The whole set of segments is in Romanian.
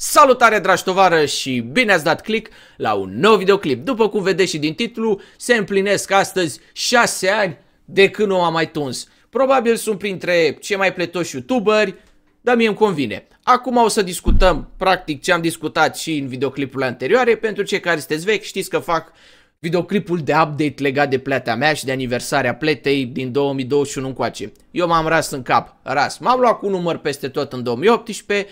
Salutare dragi tovară și bine ați dat click la un nou videoclip. După cum vedeți și din titlu, se împlinesc astăzi 6 ani de când nu am mai tuns. Probabil sunt printre cei mai pletoși youtuberi, dar mie îmi convine. Acum o să discutăm practic ce am discutat și în videoclipurile anterioare. Pentru cei care sunteți vechi știți că fac videoclipul de update legat de plata mea și de aniversarea pletei din 2021 încoace. Eu m-am ras în cap, ras. M-am luat cu număr peste tot în 2018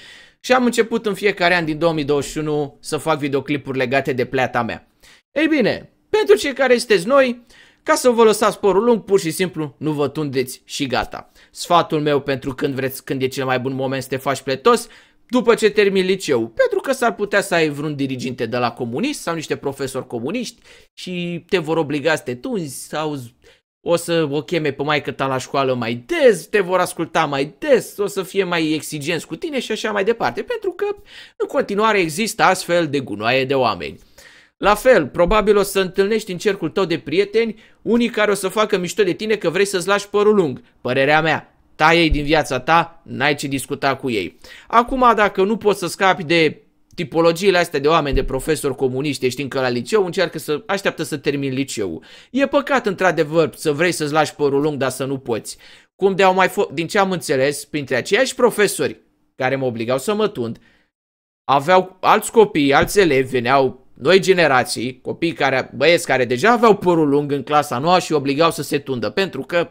și am început în fiecare an din 2021 să fac videoclipuri legate de pleata mea. Ei bine, pentru cei care sunteți noi, ca să vă lăsați sporul lung, pur și simplu nu vă tundeți și gata. Sfatul meu pentru când vreți, când e cel mai bun moment să te faci pletos, după ce termini liceu, pentru că s-ar putea să ai vreun diriginte de la comunist sau niște profesori comuniști și te vor obliga să te tunzi sau o să o cheme pe maică ta la școală mai des, te vor asculta mai des, o să fie mai exigenți cu tine și așa mai departe, pentru că în continuare există astfel de gunoaie de oameni. La fel, probabil o să întâlnești în cercul tău de prieteni unii care o să facă mișto de tine că vrei să-ți lași părul lung. Părerea mea, taie din viața ta, n-ai ce discuta cu ei. Acum, dacă nu poți să scapi de tipologiile astea de oameni, de profesori comuniști, știm că la liceu încearcă să așteaptă să termin liceul. E păcat, într-adevăr, să vrei să-ți lași părul lung, dar să nu poți. Cum de-au mai fost, din ce am înțeles, printre aceiași profesori care mă obligau să mă tund, aveau alți copii, alți elevi, veneau noi generații, copii care, băieți care deja aveau părul lung în clasa noua și obligau să se tundă, pentru că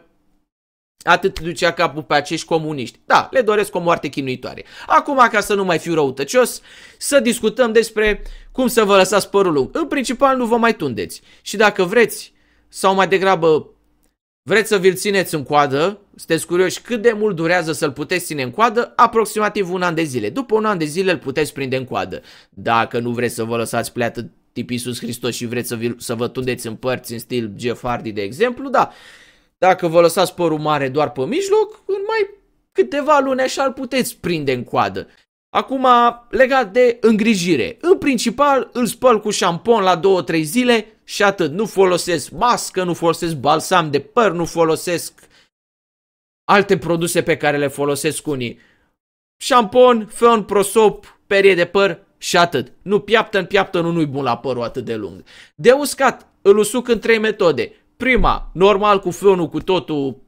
atât ducea capul pe acești comuniști. Da, le doresc o moarte chinuitoare. Acum, ca să nu mai fiu răutăcios, să discutăm despre cum să vă lăsați părul lung. În principal, nu vă mai tundeți. Și dacă vreți, sau mai degrabă vreți să vi-l țineți în coadă, sunteți curioși cât de mult durează să-l puteți ține în coadă, aproximativ un an de zile. După un an de zile îl puteți prinde în coadă. Dacă nu vreți să vă lăsați pleată tip Iisus Hristos și vreți să, vi, să vă tundeți în părți în stil Jeff Hardy, de exemplu, da, dacă vă lăsați părul mare doar pe mijloc, în mai câteva luni așa îl puteți prinde în coadă. Acum, legat de îngrijire, în principal îl spăl cu șampon la 2-3 zile și atât. Nu folosesc mască, nu folosesc balsam de păr, nu folosesc alte produse pe care le folosesc unii. Șampon, fön, prosop, perie de păr și atât. Nu piaptă în piaptă, nu nu-i bun la părul atât de lung. De uscat, îl usuc în trei metode. Prima, normal cu fionul, cu totul,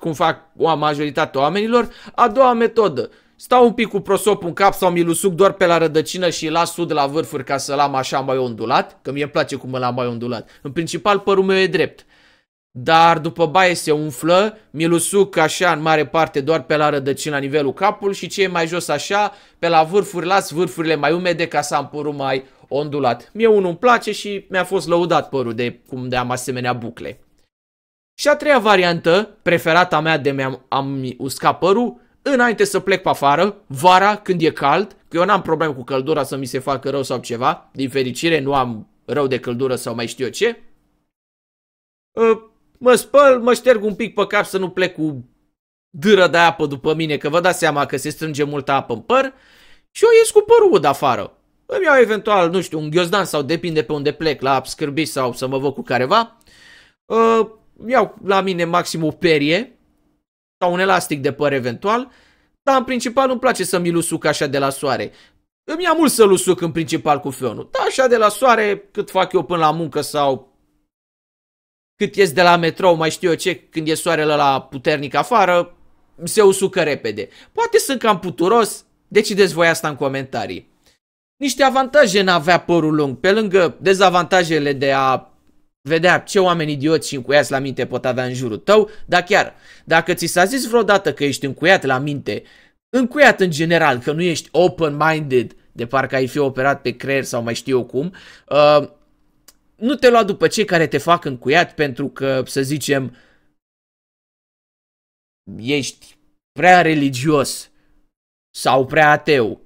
cum fac o majoritate oamenilor. A doua metodă, stau un pic cu prosopul în cap sau mi-l usuc doar pe la rădăcină și îl las sud la vârfuri ca să-l am așa mai ondulat, că mie îmi place cum îl am mai ondulat. În principal părul meu e drept. Dar după baie se umflă, mi-l usuc așa în mare parte doar pe la rădăcină, la nivelul capului și ce e mai jos așa, pe la vârfuri las vârfurile mai umede ca să am părul mai ondulat. Mie unul îmi place și mi-a fost lăudat părul de cum de am asemenea bucle. Și a treia variantă, preferata mea de mi-am am uscat părul, înainte să plec pe afară, vara, când e cald, că eu n-am probleme cu căldura să mi se facă rău sau ceva, din fericire nu am rău de căldură sau mai știu eu ce. Ă, mă spăl, mă șterg un pic pe cap să nu plec cu dâră de apă după mine, că vă dați seama că se strânge multă apă în păr și eu ies cu părul de afară. Îmi iau eventual, nu știu, un ghiozdan sau depinde pe unde plec, la scârbi sau să mă văd cu careva. Uh, iau la mine maxim o perie sau un elastic de păr eventual, dar în principal îmi place să mi lusuc așa de la soare. Îmi ia mult să lusuc în principal cu feonul, dar așa de la soare cât fac eu până la muncă sau cât ies de la metrou, mai știu eu ce, când e soarele la puternic afară, se usucă repede. Poate sunt cam puturos, decideți voi asta în comentarii niște avantaje în a avea părul lung, pe lângă dezavantajele de a vedea ce oameni idioți și încuiați la minte pot avea în jurul tău, dar chiar, dacă ți s-a zis vreodată că ești încuiat la minte, încuiat în general, că nu ești open-minded, de parcă ai fi operat pe creier sau mai știu eu cum, uh, nu te lua după cei care te fac încuiat pentru că, să zicem, ești prea religios sau prea ateu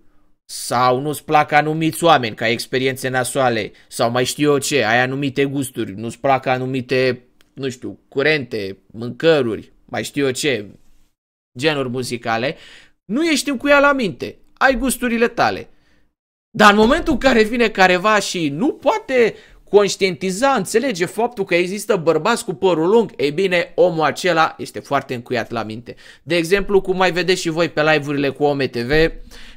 sau nu-ți plac anumiți oameni, ca experiențe nasoale, sau mai știu eu ce, ai anumite gusturi, nu-ți plac anumite, nu știu, curente, mâncăruri, mai știu eu ce, genuri muzicale, nu ești cu ea la minte, ai gusturile tale. Dar în momentul în care vine careva și nu poate conștientiza, înțelege faptul că există bărbați cu părul lung, ei bine, omul acela este foarte încuiat la minte. De exemplu, cum mai vedeți și voi pe live-urile cu TV,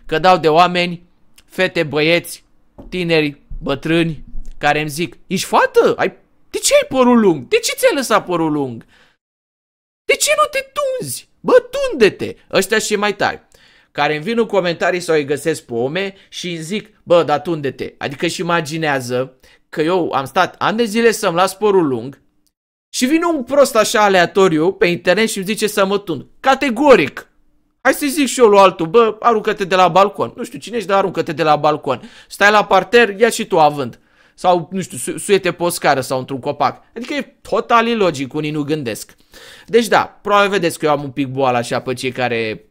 că dau de oameni, fete, băieți, tineri, bătrâni, care îmi zic, ești fată? Ai... De ce ai părul lung? De ce ți-ai lăsat părul lung? De ce nu te tunzi? Bă, tunde-te! Ăștia și mai tari care îmi vin în comentarii sau îi găsesc pe ome și îmi zic, bă, dar tunde-te. Adică și imaginează că eu am stat ani de zile să-mi las părul lung și vine un prost așa aleatoriu pe internet și îmi zice să mă tund. Categoric! Hai să zic și eu lui altul, bă, aruncă-te de la balcon. Nu știu cine ești, dar aruncă-te de la balcon. Stai la parter, ia și tu având. Sau, nu știu, suiete pe o scară sau într-un copac. Adică e total ilogic, unii nu gândesc. Deci da, probabil vedeți că eu am un pic boală așa pe cei care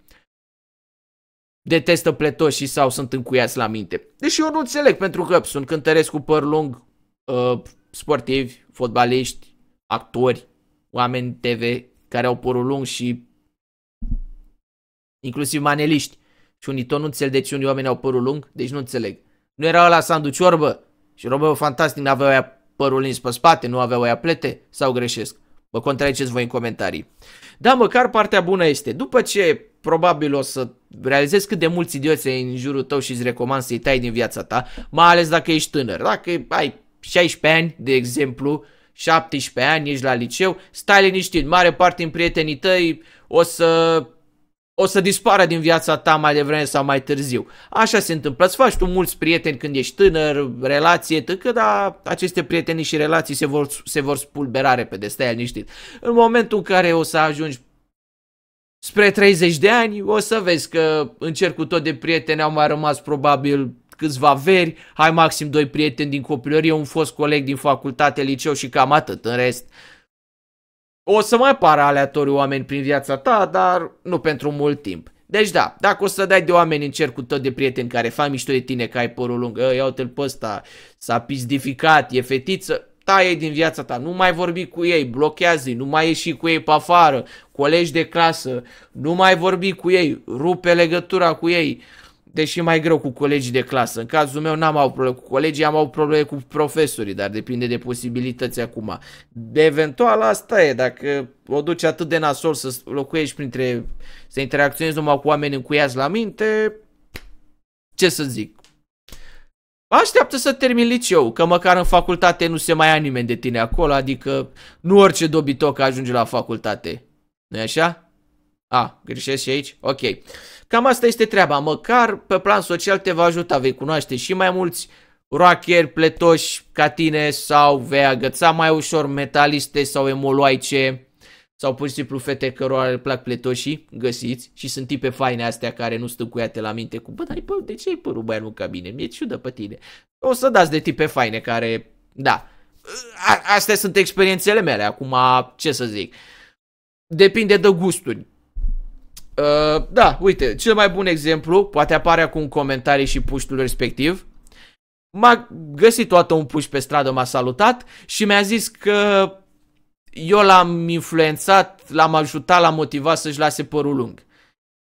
detestă pletoșii sau sunt încuiați la minte. Deși eu nu înțeleg, pentru că sunt cântăresc cu păr lung, uh, sportivi, fotbaliști, actori, oameni TV care au porul lung și inclusiv maneliști. Și unii tot nu înțeleg de ce unii oameni au părul lung, deci nu înțeleg. Nu era la Sandu Ciorbă și Romeo Fantastic nu avea aia părul lins pe spate, nu avea oia plete sau greșesc? Vă contraziceți voi în comentarii. Da, măcar partea bună este, după ce probabil o să realizezi cât de mulți idioți în jurul tău și îți recomand să-i tai din viața ta, mai ales dacă ești tânăr, dacă ai 16 ani, de exemplu, 17 ani, ești la liceu, stai liniștit, mare parte din prietenii tăi o să, o să dispară din viața ta mai devreme sau mai târziu. Așa se întâmplă, îți faci tu mulți prieteni când ești tânăr, relație, tâcă, dar aceste prieteni și relații se vor, se vor spulbera repede, stai liniștit. În momentul în care o să ajungi spre 30 de ani, o să vezi că în cercul tot de prieteni au mai rămas probabil câțiva veri, hai maxim doi prieteni din copilărie, un fost coleg din facultate, liceu și cam atât. În rest, o să mai pară aleatoriu oameni prin viața ta, dar nu pentru mult timp. Deci da, dacă o să dai de oameni în cercul tău de prieteni care fac mișto de tine că ai părul lung, ia uite-l pe ăsta, s-a pizdificat, e fetiță, taie da, din viața ta, nu mai vorbi cu ei, blochează-i, nu mai ieși cu ei pe afară, colegi de clasă, nu mai vorbi cu ei, rupe legătura cu ei, deși mai greu cu colegii de clasă. În cazul meu n-am avut probleme cu colegii, am avut probleme cu profesorii, dar depinde de posibilități acum. De eventual asta e, dacă o duci atât de nasol să locuiești printre, să interacționezi numai cu oameni încuiați la minte, ce să zic. Așteaptă să termin liceu, că măcar în facultate nu se mai ia nimeni de tine acolo, adică nu orice dobitoc ajunge la facultate. nu e așa? A, ah, greșesc și aici? Ok. Cam asta este treaba. Măcar pe plan social te va ajuta. Vei cunoaște și mai mulți roacheri pletoși ca tine sau vei agăța mai ușor metaliste sau emoloice sau pur și simplu fete cărora le plac pletoșii, găsiți și sunt tipe faine astea care nu stă cu la minte cu bă, dar bă, de ce ai părul nu ca bine? Mi-e ciudă pe tine. O să dați de tipe faine care, da, A astea sunt experiențele mele, acum ce să zic. Depinde de gusturi Uh, da, uite, cel mai bun exemplu, poate apare acum în comentarii și puștul respectiv. M-a găsit toată un puș pe stradă, m-a salutat și mi-a zis că eu l-am influențat, l-am ajutat, l-am motivat să-și lase părul lung.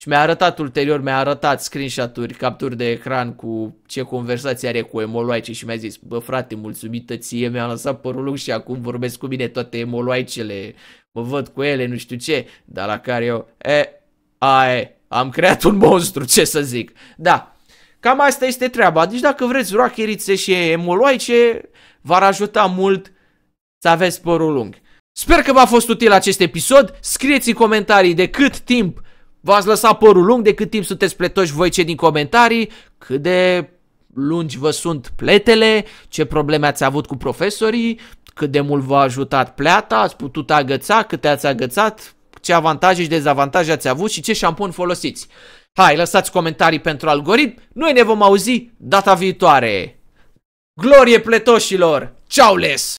Și mi-a arătat ulterior, mi-a arătat screenshot-uri, capturi de ecran cu ce conversație are cu emoloaice și mi-a zis, bă frate, mulțumită ție, mi-a lăsat părul lung și acum vorbesc cu mine toate emoloaicele, mă văd cu ele, nu știu ce, dar la care eu, e, ai, am creat un monstru, ce să zic. Da, cam asta este treaba. Deci dacă vreți roacherițe și emoloice, v-ar ajuta mult să aveți părul lung. Sper că v-a fost util acest episod. Scrieți în comentarii de cât timp v-ați lăsat părul lung, de cât timp sunteți pletoși voi cei din comentarii, cât de lungi vă sunt pletele, ce probleme ați avut cu profesorii, cât de mult v-a ajutat pleata, ați putut agăța, câte ați agățat, ce avantaje și dezavantaje ați avut și ce șampun folosiți. Hai, lăsați comentarii pentru algoritm, noi ne vom auzi data viitoare. Glorie pletoșilor! Ciao les!